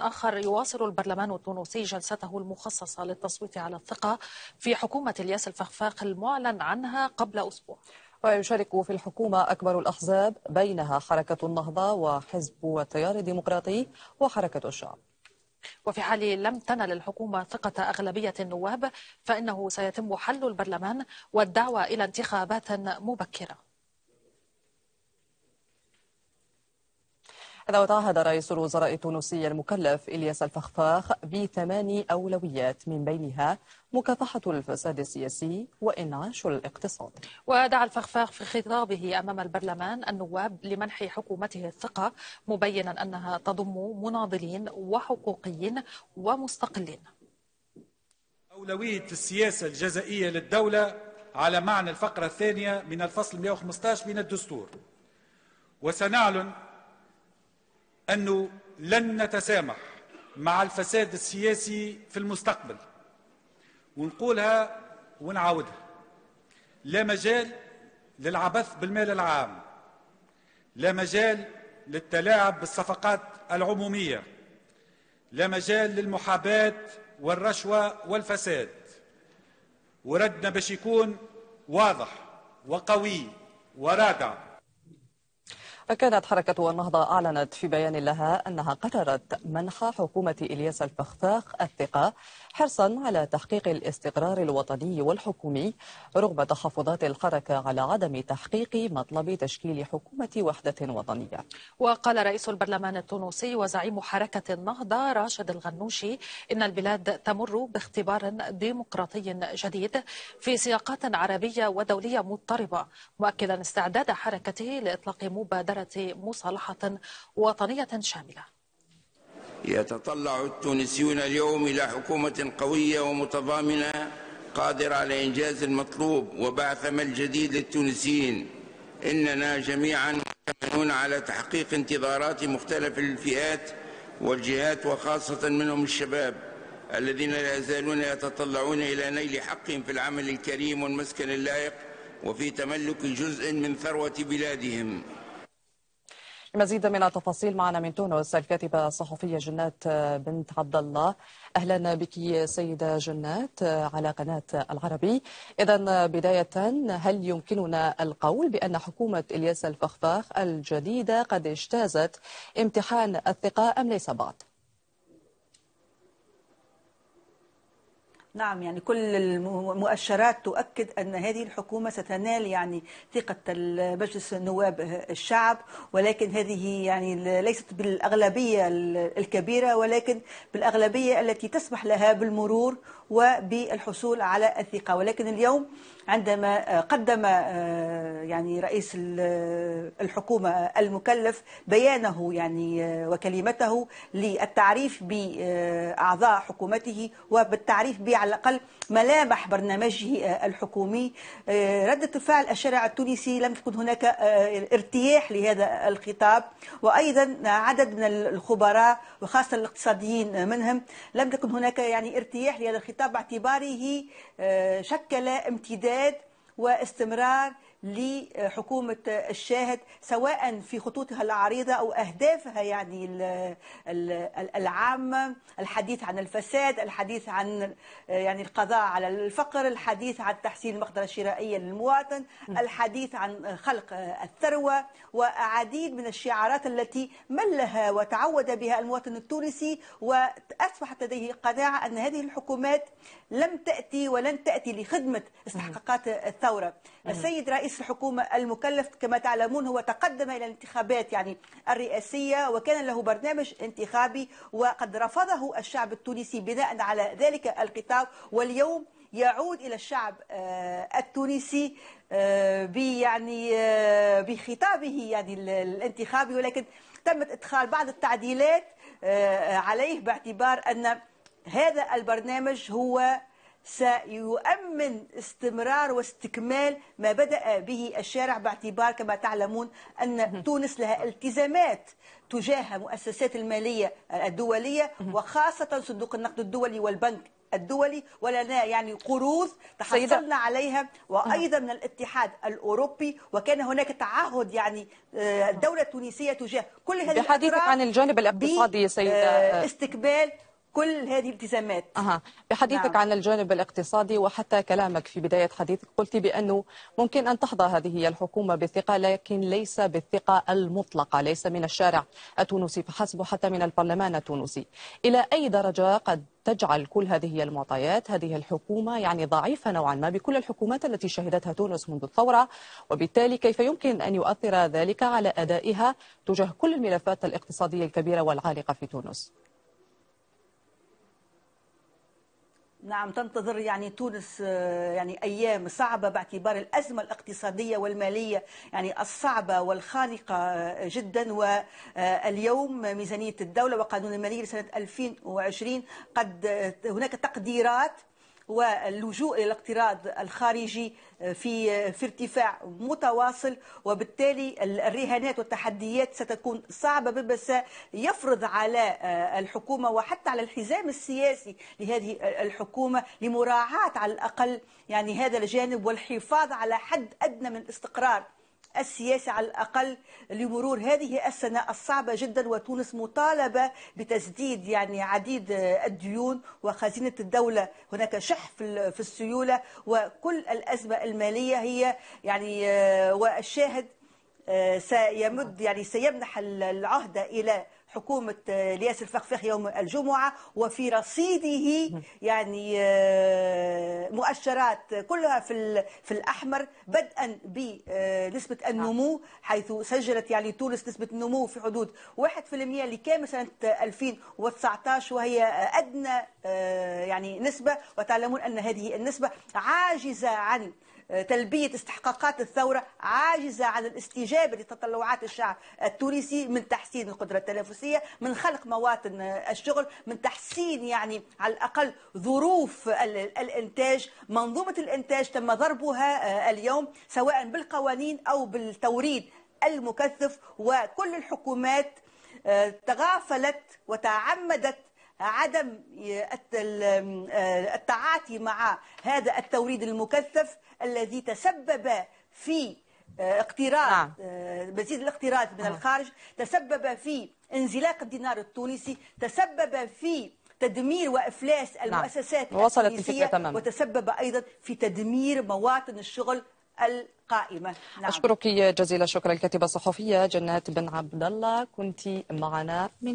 آخر يواصل البرلمان التونسي جلسته المخصصة للتصويت على الثقة في حكومة الياس الفخفاق المعلن عنها قبل أسبوع ويشارك في الحكومة أكبر الأحزاب بينها حركة النهضة وحزب التيار الديمقراطي وحركة الشعب وفي حال لم تنل الحكومة ثقة أغلبية النواب فإنه سيتم حل البرلمان والدعوة إلى انتخابات مبكرة هذا وتعهد رئيس الوزراء التونسي المكلف إلياس الفخفاخ بثماني أولويات من بينها مكافحة الفساد السياسي وإنعاش الاقتصاد ودعا الفخفاخ في خطابه أمام البرلمان النواب لمنح حكومته الثقة مبينا أنها تضم مناضلين وحقوقيين ومستقلين أولوية السياسة الجزائية للدولة على معنى الفقرة الثانية من الفصل 115 من الدستور وسنعلن أنه لن نتسامح مع الفساد السياسي في المستقبل ونقولها ونعاودها لا مجال للعبث بالمال العام لا مجال للتلاعب بالصفقات العمومية لا مجال للمحاباة والرشوة والفساد وردنا باش يكون واضح وقوي ورادع وكانت حركة النهضة أعلنت في بيان لها أنها قررت منح حكومة إلياس الفخفاخ الثقة حرصا على تحقيق الاستقرار الوطني والحكومي رغم تحفظات الحركة على عدم تحقيق مطلب تشكيل حكومة وحدة وطنية وقال رئيس البرلمان التونسي وزعيم حركة النهضة راشد الغنوشي إن البلاد تمر باختبار ديمقراطي جديد في سياقات عربية ودولية مضطربة مؤكدا استعداد حركته لإطلاق مبادرة مبادرة مصالحة وطنية شاملة يتطلع التونسيون اليوم إلى حكومة قوية ومتضامنة قادرة على إنجاز المطلوب وبعث أمل جديد للتونسيين إننا جميعا مؤمنون على تحقيق انتظارات مختلف الفئات والجهات وخاصة منهم الشباب الذين لا يزالون يتطلعون إلى نيل حقهم في العمل الكريم والمسكن اللائق وفي تملك جزء من ثروة بلادهم مزيدا من التفاصيل معنا من تونس الكاتبه الصحفيه جنات بنت عبد الله اهلا بك سيده جنات على قناه العربي اذا بدايه هل يمكننا القول بان حكومه الياس الفخفاخ الجديده قد اجتازت امتحان الثقه ام ليس بعد نعم يعني كل المؤشرات تؤكد ان هذه الحكومه ستنال يعني ثقه مجلس النواب الشعب ولكن هذه يعني ليست بالاغلبيه الكبيره ولكن بالاغلبيه التي تسمح لها بالمرور وبالحصول على الثقه ولكن اليوم عندما آه، قدم آه، يعني رئيس آه، الحكومة المكلف بيانه يعني وكلمته للتعريف بأعضاء حكومته وبالتعريف على الأقل ملامح برنامجه الحكومي ردة فعل الشارع التونسي لم تكن هناك ارتياح لهذا الخطاب وأيضا عدد من الخبراء وخاصة الاقتصاديين منهم لم تكن هناك يعني ارتياح لهذا الخطاب باعتباره شكل امتداد الاستعداد واستمرار لحكومة الشاهد سواء في خطوطها العريضة أو أهدافها يعني العامة الحديث عن الفساد الحديث عن يعني القضاء على الفقر الحديث عن تحسين المقدرة الشرائية للمواطن الحديث عن خلق الثروة وعديد من الشعارات التي ملها وتعود بها المواطن التونسي وأصبحت لديه قناعة أن هذه الحكومات لم تأتي ولن تأتي لخدمة استحقاقات الثورة السيد رئيس رئيس الحكومة المكلف كما تعلمون هو تقدم إلى الانتخابات يعني الرئاسية وكان له برنامج انتخابي وقد رفضه الشعب التونسي بناء على ذلك الخطاب واليوم يعود الى الشعب آه، التونسي آه، يعني آه، بخطابه يعني الانتخابي ولكن تمت ادخال بعض التعديلات عليه باعتبار ان هذا البرنامج هو سيؤمن استمرار واستكمال ما بدأ به الشارع باعتبار كما تعلمون أن تونس لها التزامات تجاه مؤسسات المالية الدولية وخاصة صندوق النقد الدولي والبنك الدولي ولنا يعني قروض تحصلنا سيدة. عليها وايضا من الاتحاد الاوروبي وكان هناك تعهد يعني الدوله آه، التونسيه تجاه كل هذه بحديثك عن الجانب الاقتصادي آه، سيده استقبال كل هذه الالتزامات أها. بحديثك نعم. عن الجانب الاقتصادي وحتى كلامك في بداية حديثك قلت بأنه ممكن أن تحظى هذه الحكومة بالثقة لكن ليس بالثقة المطلقة ليس من الشارع التونسي فحسب حتى من البرلمان التونسي إلى أي درجة قد تجعل كل هذه المعطيات هذه الحكومة يعني ضعيفة نوعا ما بكل الحكومات التي شهدتها تونس منذ الثورة وبالتالي كيف يمكن أن يؤثر ذلك على أدائها تجاه كل الملفات الاقتصادية الكبيرة والعالقة في تونس نعم تنتظر يعني تونس آه، يعني ايام صعبه باعتبار الازمه الاقتصاديه والماليه يعني الصعبه والخانقه آه، جدا واليوم ميزانيه الدوله وقانون الماليه لسنه 2020 قد آه، هناك تقديرات واللجوء الى الاقتراض الخارجي آه، في آه، في ارتفاع متواصل وبالتالي الرهانات والتحديات ستكون صعبه ببساء يفرض على آه، الحكومه وحتى على الحزام السياسي لهذه الحكومه لمراعاه على الاقل يعني هذا الجانب والحفاظ على حد ادنى من الاستقرار السياسي على الأقل لمرور هذه السنة الصعبة جدا وتونس مطالبة بتسديد يعني عديد الديون وخزينة الدولة هناك شح في السيولة وكل الأزمة المالية هي يعني آه، والشاهد آه، سيمد يعني سيمنح العهده إلى حكومة الياس آه، الفخفخ يوم الجمعة وفي رصيده يعني آه، مؤشرات كلها في في الأحمر بدءا بنسبة آه، نعم. النمو حيث سجلت يعني تونس نسبة النمو في حدود 1% لكامل سنة 2019 وهي أدنى يعني نسبة وتعلمون أن هذه النسبة عاجزة عن تلبية استحقاقات الثورة عاجزة عن الاستجابة لتطلعات الشعب التونسي من تحسين القدرة التنافسية من خلق مواطن الشغل من تحسين يعني على الأقل ظروف الإنتاج منظومة الإنتاج تم ضربها آه، اليوم سواء بالقوانين أو بالتوريد المكثف وكل الحكومات آه، تغافلت وتعمدت عدم آه، التعاطي مع هذا التوريد المكثف الذي تسبب في آه، اقتراض نعم. آه، مزيد الاقتراض من الخارج تسبب في انزلاق الدينار التونسي تسبب في تدمير وافلاس نعم. المؤسسات نعم. وصلت الفكره تماما وتسبب ايضا في تدمير مواطن الشغل القائمه نعم. اشكرك جزيل الشكر الكاتبه الصحفيه جنات بن عبد الله كنت معنا من